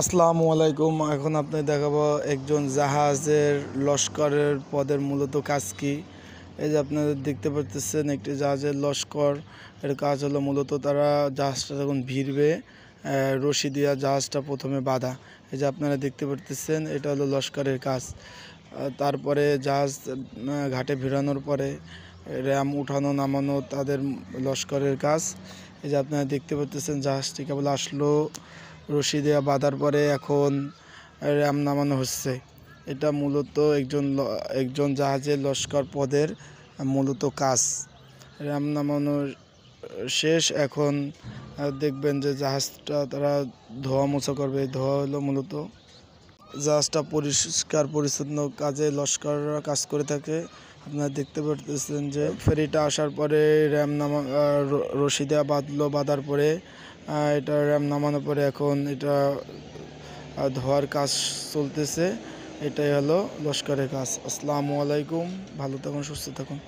আসসালামু আলাইকুম এখন আপনি দেখাবো একজন জাহাজের লস্করের পদের মূলত কাজ কি এই যে আপনাদের দেখতে পারতেছেন একটি জাহাজের লস্কর এর কাজ হলো মূলত তারা জাহাজটা যখন ভিড়বে রশি দিয়া জাহাজটা প্রথমে বাঁধা এই যে আপনারা দেখতে পারতেছেন এটা হলো লস্করের কাজ তারপরে জাহাজ ঘাটে ভিড়ানোর পরে র্যাম উঠানো নামানো তাদের লস্করের কাজ এই যে আপনারা দেখতে পারতেছেন জাহাজটি কেবল আসলো রশি দেওয়া বাঁধার পরে এখন র্যাম নামানো হচ্ছে এটা মূলত একজন একজন জাহাজের লস্কর পদের মূলত কাজ র্যাম নামানো শেষ এখন দেখবেন যে জাহাজটা তারা ধোয়া মোছা করবে ধোয়া হলো মূলত জাহাজটা পরিষ্কার পরিচ্ছন্ন কাজে লস্কররা কাজ করে থাকে আপনারা দেখতে পারতেছেন যে ফেরিটা আসার পরে র্যাম নামা রশিদা বাঁধলো বাঁধার পরে এটা র্যাম নামানোর পরে এখন এটা ধোয়ার কাজ চলতেছে এটাই হলো লস্করের কাজ আসসালামু আলাইকুম ভালো থাকুন সুস্থ থাকুন